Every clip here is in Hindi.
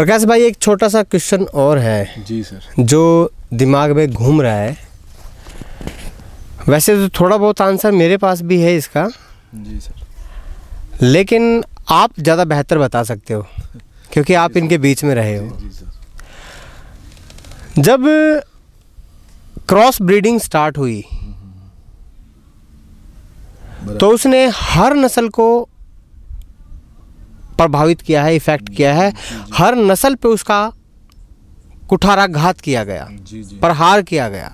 प्रकाश भाई एक छोटा सा क्वेश्चन और है जी सर जो दिमाग में घूम रहा है वैसे तो थोड़ा बहुत आंसर मेरे पास भी है इसका जी सर लेकिन आप ज़्यादा बेहतर बता सकते हो क्योंकि आप इनके बीच में रहे हो जब क्रॉस ब्रीडिंग स्टार्ट हुई हम्म, हम्म। तो उसने हर नस्ल को प्रभावित किया है इफ़ेक्ट किया है हर नस्ल पे उसका कुठाराघात किया गया प्रहार किया गया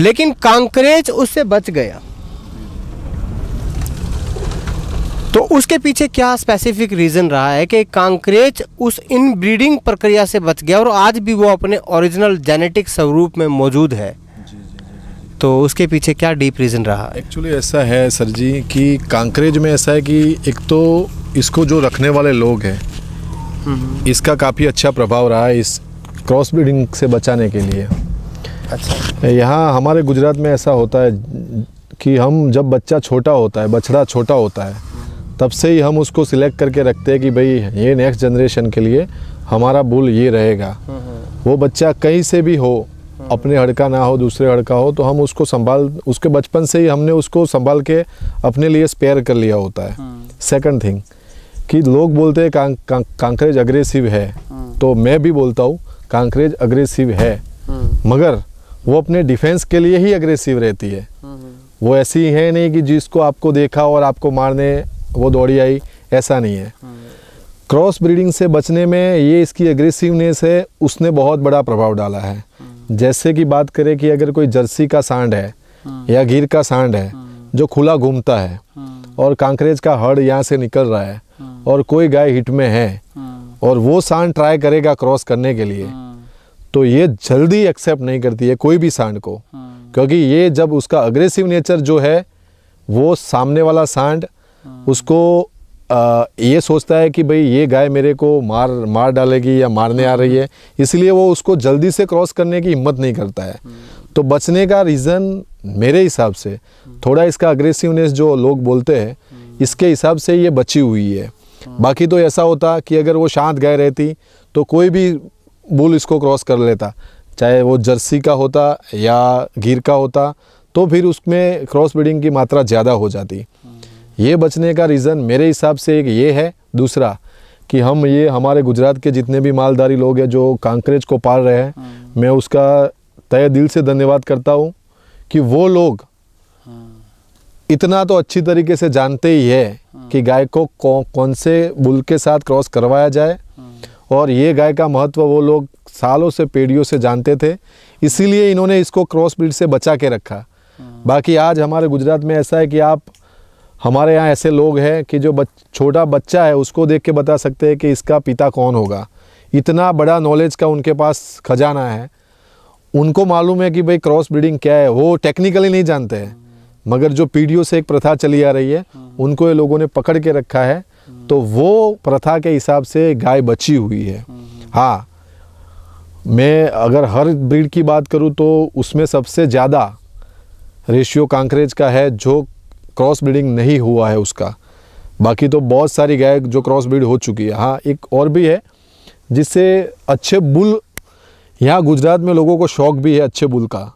लेकिन कांकरेज उससे बच गया तो उसके पीछे क्या स्पेसिफिक रीज़न रहा है कि कांकरेज उस इन ब्रीडिंग प्रक्रिया से बच गया और आज भी वो अपने ओरिजिनल जेनेटिक स्वरूप में मौजूद है तो उसके पीछे क्या डीप रीज़न रहा एक्चुअली ऐसा है सर जी कि कांकरेज में ऐसा है कि एक तो इसको जो रखने वाले लोग हैं हम्म। इसका काफ़ी अच्छा प्रभाव रहा है इस क्रॉस ब्रीडिंग से बचाने के लिए अच्छा यहाँ हमारे गुजरात में ऐसा होता है कि हम जब बच्चा छोटा होता है बछड़ा छोटा होता है तब से ही हम उसको सिलेक्ट करके रखते हैं कि भाई ये नेक्स्ट जनरेशन के लिए हमारा बुल ये रहेगा हम्म, हम्म। वो बच्चा कहीं से भी हो अपने हड़का ना हो दूसरे हड़का हो तो हम उसको संभाल उसके बचपन से ही हमने उसको संभाल के अपने लिए स्पेयर कर लिया होता है सेकंड थिंग कि लोग बोलते हैं कां, कां, कांकरेज अग्रेसिव है हाँ। तो मैं भी बोलता हूँ कांकरेज अग्रेसिव है हाँ। मगर वो अपने डिफेंस के लिए ही अग्रेसिव रहती है हाँ, वो ऐसी है नहीं कि जिसको आपको देखा और आपको मारने वो दौड़ी आई ऐसा नहीं है क्रॉस ब्रीडिंग से बचने में ये इसकी अग्रेसिवनेस है उसने बहुत बड़ा प्रभाव डाला है जैसे कि बात करें कि अगर कोई जर्सी का सांड है या गिर का सांड है जो खुला घूमता है हाँ। और कांकरेज का हड़ यहाँ से निकल रहा है हाँ। और कोई गाय हिट में है हाँ। और वो सांड ट्राई करेगा क्रॉस करने के लिए तो ये जल्दी एक्सेप्ट नहीं करती है कोई भी सांड को क्योंकि ये जब उसका अग्रेसिव नेचर जो है वो सामने वाला सांड उसको आ, ये सोचता है कि भाई ये गाय मेरे को मार मार डालेगी या मारने आ रही है इसलिए वो उसको जल्दी से क्रॉस करने की हिम्मत नहीं करता है तो बचने का रीज़न मेरे हिसाब से थोड़ा इसका अग्रेसिवनेस जो लोग बोलते हैं इसके हिसाब से ये बची हुई है बाकी तो ऐसा होता कि अगर वो शांत गाय रहती तो कोई भी बुल इसको क्रॉस कर लेता चाहे वो जर्सी का होता या गिर का होता तो फिर उसमें क्रॉस ब्रीडिंग की मात्रा ज़्यादा हो जाती ये बचने का रीज़न मेरे हिसाब से एक ये है दूसरा कि हम ये हमारे गुजरात के जितने भी मालदारी लोग हैं जो कांकरेज को पाल रहे हैं मैं उसका तय दिल से धन्यवाद करता हूँ कि वो लोग इतना तो अच्छी तरीके से जानते ही है कि हाँ। गाय को कौ, कौन से बुल के साथ क्रॉस करवाया जाए हाँ। और ये गाय का महत्व वो लोग सालों से पीढ़ियों से जानते थे इसीलिए इन्होंने इसको क्रॉस ब्रीड से बचा के रखा हाँ। बाकी आज हमारे गुजरात में ऐसा है कि आप हमारे यहाँ ऐसे लोग हैं कि जो बच छोटा बच्चा है उसको देख के बता सकते हैं कि इसका पिता कौन होगा इतना बड़ा नॉलेज का उनके पास खजाना है उनको मालूम है कि भाई क्रॉस ब्रीडिंग क्या है वो टेक्निकली नहीं जानते हैं मगर जो पीढ़ियों से एक प्रथा चली आ रही है हाँ। उनको ये लोगों ने पकड़ के रखा है हाँ। तो वो प्रथा के हिसाब से गाय बची हुई है हाँ, हाँ। मैं अगर हर ब्रीड की बात करूँ तो उसमें सबसे ज़्यादा रेशियो कांकरेज का है जो क्रॉस ब्रीडिंग नहीं हुआ है उसका बाकी तो बहुत सारी गाय जो क्रॉस ब्रीड हो चुकी है हाँ एक और भी है जिससे अच्छे बुल यहाँ गुजरात में लोगों को शौक़ भी है अच्छे बुल का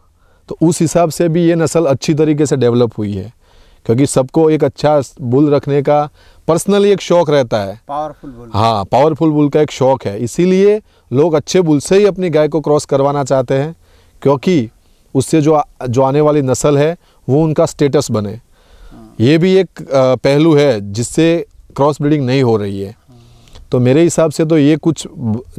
तो उस हिसाब से भी ये नस्ल अच्छी तरीके से डेवलप हुई है क्योंकि सबको एक अच्छा बुल रखने का पर्सनली एक शौक रहता है पावरफुल बुल हाँ पावरफुल बुल का एक शौक है इसीलिए लोग अच्छे बुल से ही अपनी गाय को क्रॉस करवाना चाहते हैं क्योंकि उससे जो जो आने वाली नस्ल है वो उनका स्टेटस बने ये भी एक पहलू है जिससे क्रॉस ब्रीडिंग नहीं हो रही है तो मेरे हिसाब से तो ये कुछ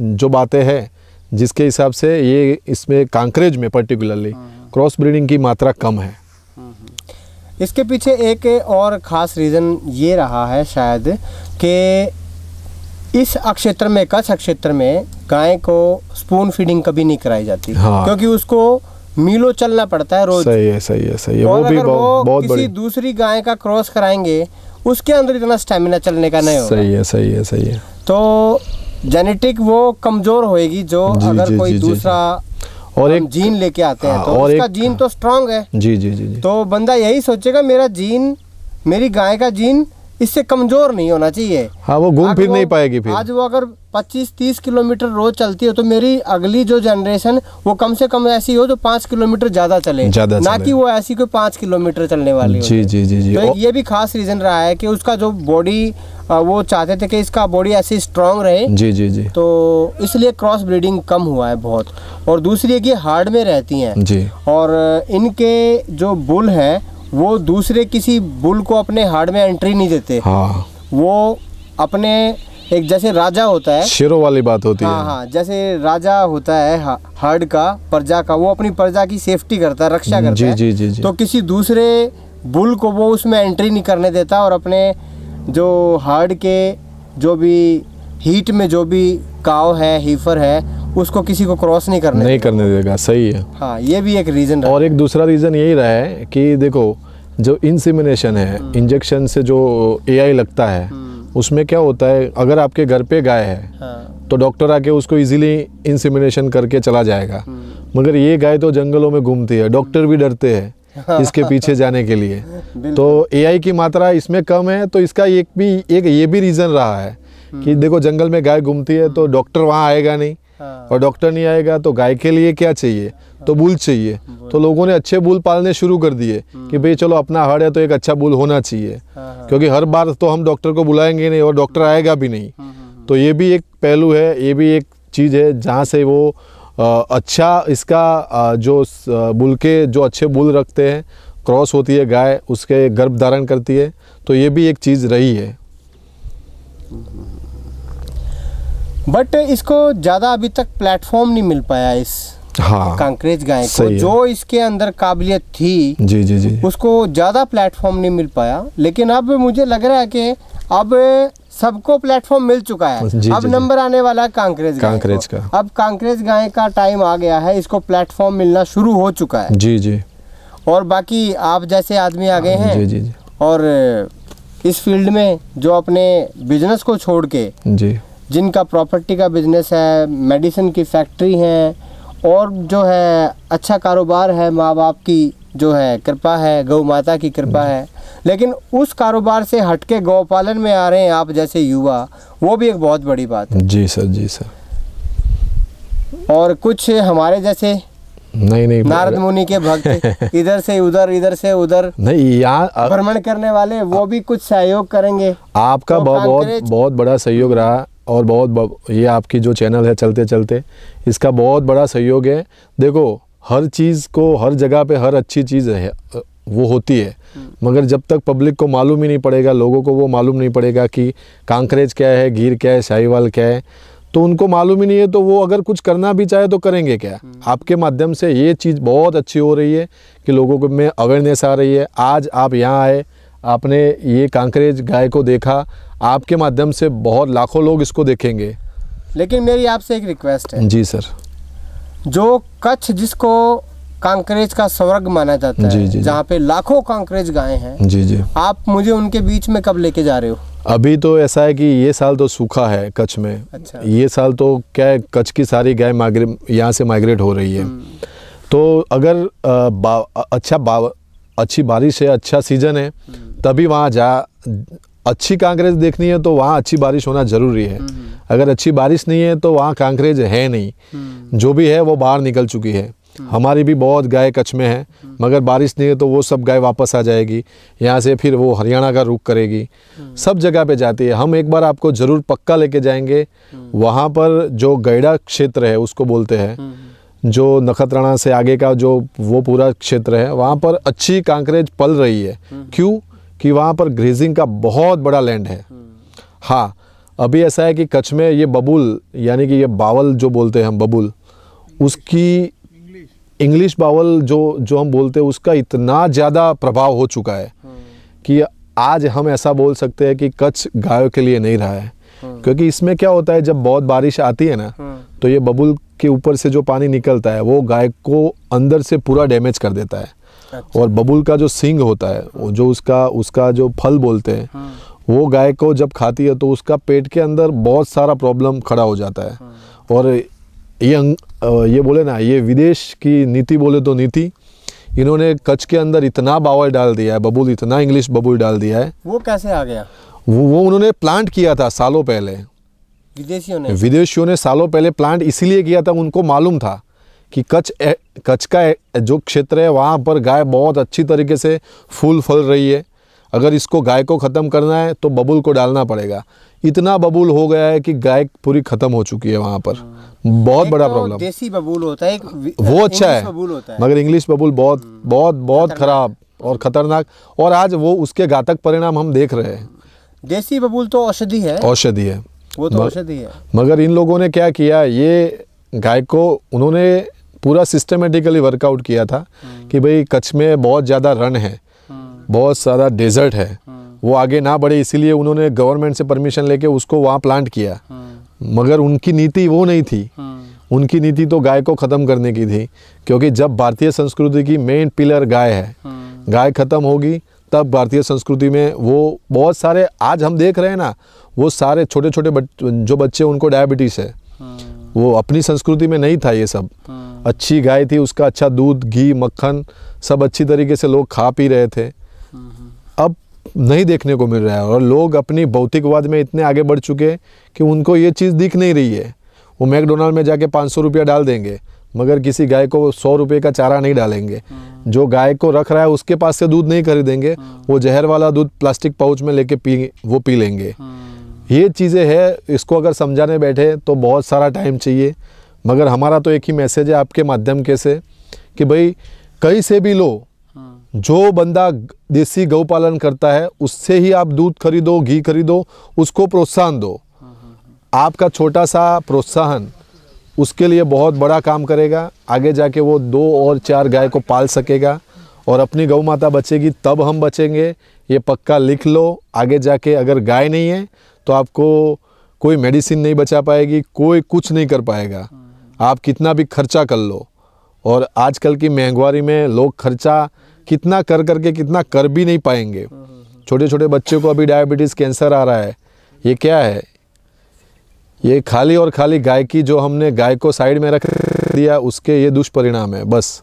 जो बातें हैं जिसके हिसाब से ये इसमें कांकरेज में पर्टिकुलरली क्रॉस ब्रीडिंग की मात्रा कम है हाँ, हाँ। इसके पीछे एक और ख़ास रीज़न ये रहा है शायद कि इस अक्षेत्र में कच्छ अक्षेत्र में गाय को स्पून फीडिंग कभी नहीं कराई जाती हाँ। क्योंकि उसको मीलो चलना पड़ता है रोज सही है सही है सही है वो भी बहुत बहुत किसी बड़ी। दूसरी गाय का क्रॉस कराएंगे उसके अंदर इतना स्टेमिना चलने का नहीं होगा सही है सही है सही है तो जेनेटिक वो कमजोर होएगी जो जी, अगर जी, कोई जी, दूसरा और एक जीन लेके आते हैं हाँ, तो उसका एक, जीन तो स्ट्रांग है जी जी जी तो बंदा यही सोचेगा मेरा जीन मेरी गाय का जीन इससे कमजोर नहीं होना चाहिए हाँ वो घूम फिर नहीं पाएगी फिर आज वो अगर 25-30 किलोमीटर रोज चलती हो तो मेरी अगली जो जनरेशन वो कम से कम ऐसी हो जो पांच किलोमीटर ज्यादा चले ज्यादा ना कि वो ऐसी कोई पांच किलोमीटर चलने वाली हो जी जी जी जी तो ये भी खास रीजन रहा है कि उसका जो बॉडी वो चाहते थे कि इसका बॉडी ऐसी स्ट्रांग रहे जी जी जी तो इसलिए क्रॉस ब्रीडिंग कम हुआ है बहुत और दूसरी है कि हार्ड में रहती हैं जी और इनके जो बुल हैं वो दूसरे किसी बुल को अपने हाड़ में एंट्री नहीं देते हाँ वो अपने एक जैसे राजा होता है शेरों वाली बात होती हाँ, है हाँ जैसे राजा होता है हर्ड का प्रजा का वो अपनी प्रजा की सेफ्टी करता है रक्षा करता जी, है जी, जी, जी। तो किसी दूसरे बुल को वो उसमें एंट्री नहीं करने देता और अपने जो हर्ड के जो भी हीट में जो भी काव है हीफर है उसको किसी को क्रॉस नहीं करने नहीं करने देगा सही है हाँ ये भी एक रीज़न और एक दूसरा रीज़न यही रहा है कि देखो जो इंसिमिनेशन है इंजेक्शन हम्म। से जो ए लगता है हम्म। उसमें क्या होता है अगर आपके घर पे गाय है हाँ। तो डॉक्टर आके उसको इजीली इंसिमिनेशन करके चला जाएगा हम्म। मगर ये गाय तो जंगलों में घूमती है डॉक्टर भी डरते हैं हाँ। इसके पीछे जाने के लिए तो एआई की मात्रा इसमें कम है तो इसका एक भी एक ये भी रीज़न रहा है कि देखो जंगल में गाय घूमती है तो डॉक्टर वहाँ आएगा नहीं और हाँ। डॉक्टर नहीं आएगा तो गाय के लिए क्या चाहिए तो बुल चाहिए हाँ। तो लोगों ने अच्छे बुल पालने शुरू कर दिए हाँ। कि भाई चलो अपना हड़ है तो एक अच्छा बुल होना चाहिए क्योंकि हर बार तो हम डॉक्टर को बुलाएंगे नहीं और डॉक्टर आएगा भी नहीं तो ये भी एक पहलू है ये भी एक चीज़ है जहाँ से वो अच्छा इसका जो बुल के जो अच्छे बुल रखते हैं क्रॉस होती है गाय उसके गर्भ धारण करती है तो ये भी एक चीज़ रही है बट इसको ज़्यादा अभी तक प्लेटफॉर्म नहीं मिल पाया इस हाँ गाय को जो इसके अंदर काबिलियत थी जी जी जी उसको ज़्यादा प्लेटफॉर्म नहीं मिल पाया लेकिन अब मुझे लग रहा है कि अब सबको प्लेटफॉर्म मिल चुका है जी, अब नंबर आने वाला है कांकरेज कांकरेज का अब कांक्रेज गाय का टाइम आ गया है इसको प्लेटफॉर्म मिलना शुरू हो चुका है जी जी और बाकी आप जैसे आदमी आ गए हाँ, हैं जी, जी जी और इस फील्ड में जो अपने बिजनेस को छोड़ के जी जिनका प्रॉपर्टी का बिजनेस है मेडिसिन की फैक्ट्री है और जो है अच्छा कारोबार है माँ बाप की जो है कृपा है गौ माता की कृपा है लेकिन उस कारोबार से हटके गौ पालन में आ रहे हैं आप जैसे युवा वो भी एक बहुत बड़ी बात है जी सर जी सर और कुछ हमारे जैसे नहीं नहीं नारद मुनि के भक्त इधर से उधर इधर से उधर नहीं यहाँ भ्रमण करने वाले वो भी कुछ सहयोग करेंगे आपका तो बहुत बहुत बहुत बड़ा सहयोग रहा और बहुत ये आपकी जो चैनल है चलते चलते इसका बहुत बड़ा सहयोग है देखो हर चीज़ को हर जगह पे हर अच्छी चीज़ है वो होती है हम्म। मगर जब तक पब्लिक को मालूम ही नहीं पड़ेगा लोगों को वो मालूम नहीं पड़ेगा कि कांकरेज क्या है गिर क्या है शाहीवाल क्या है तो उनको मालूम ही नहीं है तो वो अगर कुछ करना भी चाहे तो करेंगे क्या हम्म। आपके माध्यम से ये चीज़ बहुत अच्छी हो रही है कि लोगों को में अवेयरनेस आ रही है आज आप यहाँ आए आपने ये कांकरेज गाय को देखा आपके माध्यम से बहुत लाखों लोग इसको देखेंगे लेकिन मेरी आपसे एक रिक्वेस्ट है जी सर जो कच्छ जिसको कांकरेज का स्वर्ग माना जाता जी, है जहाँ पे लाखों कांकरेज गाय हैं जी जी आप मुझे उनके बीच में कब लेके जा रहे हो अभी तो ऐसा है कि ये साल तो सूखा है कच्छ में अच्छा। ये साल तो क्या है कच्छ की सारी गाय माइग्रेट यहाँ से माइग्रेट हो रही है हम्म। तो अगर आ, बा, अच्छा बा, अच्छी बारिश है अच्छा सीजन है हम्म। तभी वहाँ जा अच्छी कांकरेज देखनी है तो वहाँ अच्छी बारिश होना ज़रूरी है हम्म, हम्म। अगर अच्छी बारिश नहीं है तो वहाँ कांकरेज है नहीं हम्म। जो भी है वो बाहर निकल चुकी है हमारी भी बहुत गाय कच्छ में है मगर बारिश नहीं है तो वो सब गाय वापस आ जाएगी यहाँ से फिर वो हरियाणा का रुख करेगी सब जगह पे जाती है हम एक बार आपको ज़रूर पक्का लेके जाएंगे वहाँ पर जो गैडा क्षेत्र है उसको बोलते हैं जो नखत्राणा से आगे का जो वो पूरा क्षेत्र है वहाँ पर अच्छी कांकरेज पल रही है क्यों कि वहाँ पर ग्रेजिंग का बहुत बड़ा लैंड है हम्म। हाँ अभी ऐसा है कि कच्छ में ये बबुल यानी कि ये बावल जो बोलते हैं हम बबुल उसकी इंग्लिश बावल जो जो हम बोलते हैं उसका इतना ज़्यादा प्रभाव हो चुका है हम्म। कि आज हम ऐसा बोल सकते हैं कि कच्छ गायों के लिए नहीं रहा है हम्म। क्योंकि इसमें क्या होता है जब बहुत बारिश आती है ना तो ये बबुल के ऊपर से जो पानी निकलता है वो गाय को अंदर से पूरा डैमेज कर देता है अच्छा। और बबुल का जो सिंग होता है जो उसका उसका जो फल बोलते हैं हाँ। वो गाय को जब खाती है तो उसका पेट के अंदर बहुत सारा प्रॉब्लम खड़ा हो जाता है हाँ। और ये ये बोले ना ये विदेश की नीति बोले तो नीति इन्होंने कच्छ के अंदर इतना बावल डाल दिया है बबुल इतना इंग्लिश बबुल डाल दिया है वो कैसे आ गया वो वो उन्होंने प्लांट किया था सालों पहले विदेशियों ने विदेशियों ने सालों पहले प्लांट इसीलिए किया था उनको मालूम था कि कच्छ कच्छ का जो क्षेत्र है वहाँ पर गाय बहुत अच्छी तरीके से फूल फल रही है अगर इसको गाय को ख़त्म करना है तो बबुल को डालना पड़ेगा इतना बबूल हो गया है कि गाय पूरी ख़त्म हो चुकी है वहाँ पर हाँ। बहुत बड़ा प्रॉब्लम तो देसी बबूल होता है एक वो अच्छा है, है मगर इंग्लिश बबूल बहुत हाँ। बहुत बहुत ख़राब और ख़तरनाक और आज वो उसके घातक परिणाम हम देख रहे हैं देसी बबूल तो औषधि है औषधि है वो तो औषधि है मगर इन लोगों ने क्या किया ये गाय को उन्होंने पूरा सिस्टमेटिकली वर्कआउट किया था हाँ। कि भाई कच्छ में बहुत ज़्यादा रन है हाँ। बहुत सारा डेजर्ट है हाँ। वो आगे ना बढ़े इसीलिए उन्होंने गवर्नमेंट से परमिशन लेके उसको वहाँ प्लांट किया मगर उनकी नीति वो नहीं थी उनकी नीति तो गाय को ख़त्म करने की थी क्योंकि जब भारतीय संस्कृति की मेन पिलर गाय है गाय ख़त्म होगी तब भारतीय संस्कृति में वो बहुत सारे आज हम देख रहे हैं ना वो सारे छोटे छोटे बच, जो बच्चे उनको डायबिटीज़ है वो अपनी संस्कृति में नहीं था ये सब अच्छी गाय थी उसका अच्छा दूध घी मक्खन सब अच्छी तरीके से लोग खा पी रहे थे अब नहीं देखने को मिल रहा है और लोग अपनी भौतिकवाद में इतने आगे बढ़ चुके हैं कि उनको ये चीज़ दिख नहीं रही है वो मैकडोनल्ड में जाके पाँच सौ रुपया डाल देंगे मगर किसी गाय को सौ रुपये का चारा नहीं डालेंगे हाँ। जो गाय को रख रहा है उसके पास से दूध नहीं खरीदेंगे हाँ। वो जहर वाला दूध प्लास्टिक पाउच में लेके पी वो पी लेंगे हाँ। ये चीज़ें है इसको अगर समझाने बैठे तो बहुत सारा टाइम चाहिए मगर हमारा तो एक ही मैसेज है आपके माध्यम के से कि भाई कहीं से भी लो हाँ। जो बंदा देसी गौ पालन करता है उससे ही आप दूध खरीदो घी खरीदो उसको प्रोत्साहन दो हाँ, हाँ, आपका छोटा सा प्रोत्साहन उसके लिए बहुत बड़ा काम करेगा आगे जाके वो दो और चार गाय को पाल सकेगा और अपनी गौ माता बचेगी तब हम बचेंगे ये पक्का लिख लो आगे जाके अगर गाय नहीं है तो आपको कोई मेडिसिन नहीं बचा पाएगी कोई कुछ नहीं कर पाएगा आप कितना भी खर्चा कर लो और आजकल की महंगाई में लोग खर्चा कितना कर करके कितना कर भी नहीं पाएंगे छोटे छोटे बच्चों को अभी डायबिटीज़ कैंसर आ रहा है ये क्या है ये खाली और खाली गाय की जो हमने गाय को साइड में रख दिया उसके ये दुष्परिणाम है बस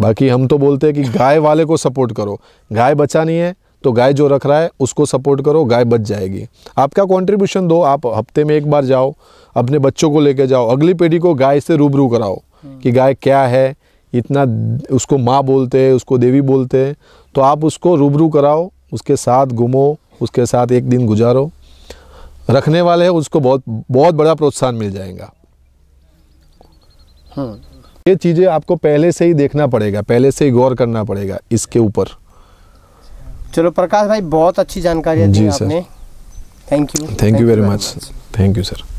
बाकी हम तो बोलते हैं कि गाय वाले को सपोर्ट करो गाय बचानी है तो गाय जो रख रहा है उसको सपोर्ट करो गाय बच जाएगी आपका कंट्रीब्यूशन दो आप हफ्ते में एक बार जाओ अपने बच्चों को लेकर जाओ अगली पीढ़ी को गाय से रूबरू कराओ हम्म। कि गाय क्या है इतना उसको माँ बोलते हैं उसको देवी बोलते हैं तो आप उसको रूबरू कराओ उसके साथ घूमो उसके साथ एक दिन गुजारो रखने वाले हैं उसको बहुत बहुत बड़ा प्रोत्साहन मिल जाएगा हाँ ये चीज़ें आपको पहले से ही देखना पड़ेगा पहले से ही गौर करना पड़ेगा इसके ऊपर चलो प्रकाश भाई बहुत अच्छी जानकारी दी आपने thank you thank you very much thank you sir